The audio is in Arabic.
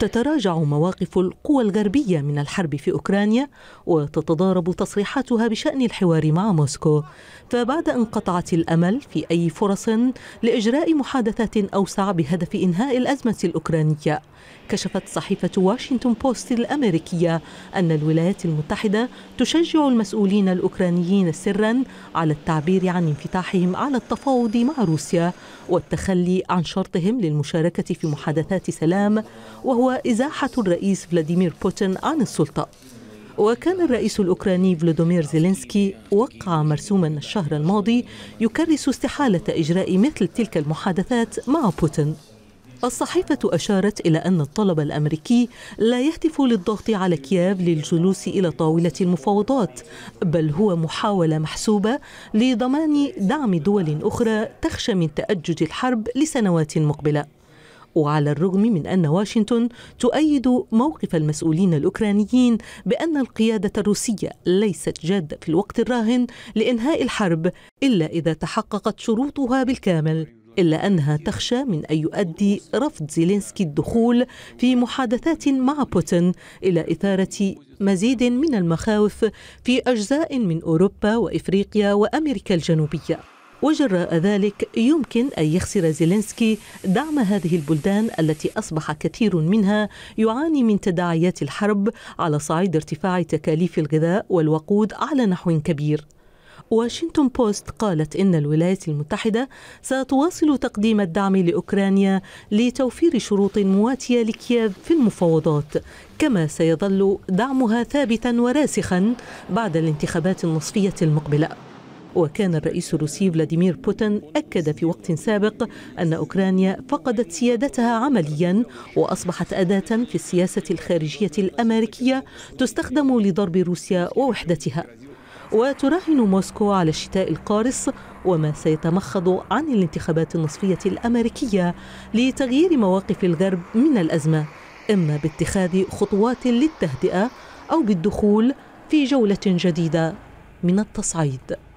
تتراجع مواقف القوى الغربية من الحرب في أوكرانيا وتتضارب تصريحاتها بشأن الحوار مع موسكو فبعد أن قطعت الأمل في أي فرص لإجراء محادثات أوسع بهدف إنهاء الأزمة الأوكرانية كشفت صحيفة واشنطن بوست الأمريكية أن الولايات المتحدة تشجع المسؤولين الأوكرانيين سرا على التعبير عن انفتاحهم على التفاوض مع روسيا والتخلي عن شرطهم للمشاركة في محادثات سلام وهو إزاحة الرئيس فلاديمير بوتين عن السلطة وكان الرئيس الأوكراني فلودومير زيلينسكي وقع مرسوما الشهر الماضي يكرس استحالة إجراء مثل تلك المحادثات مع بوتين الصحيفة أشارت إلى أن الطلب الأمريكي لا يهدف للضغط على كييف للجلوس إلى طاولة المفاوضات بل هو محاولة محسوبة لضمان دعم دول أخرى تخشى من تأجج الحرب لسنوات مقبلة وعلى الرغم من أن واشنطن تؤيد موقف المسؤولين الأوكرانيين بأن القيادة الروسية ليست جادة في الوقت الراهن لإنهاء الحرب إلا إذا تحققت شروطها بالكامل إلا أنها تخشى من أن يؤدي رفض زيلينسكي الدخول في محادثات مع بوتين إلى إثارة مزيد من المخاوف في أجزاء من أوروبا وإفريقيا وأمريكا الجنوبية وجراء ذلك يمكن أن يخسر زيلينسكي دعم هذه البلدان التي أصبح كثير منها يعاني من تداعيات الحرب على صعيد ارتفاع تكاليف الغذاء والوقود على نحو كبير واشنطن بوست قالت إن الولايات المتحدة ستواصل تقديم الدعم لأوكرانيا لتوفير شروط مواتية لكييف في المفاوضات كما سيظل دعمها ثابتا وراسخا بعد الانتخابات النصفية المقبلة وكان الرئيس الروسي فلاديمير بوتين أكد في وقت سابق أن أوكرانيا فقدت سيادتها عمليا وأصبحت أداة في السياسة الخارجية الأمريكية تستخدم لضرب روسيا ووحدتها وتراهن موسكو على الشتاء القارص وما سيتمخض عن الانتخابات النصفية الأمريكية لتغيير مواقف الغرب من الأزمة إما باتخاذ خطوات للتهدئة أو بالدخول في جولة جديدة من التصعيد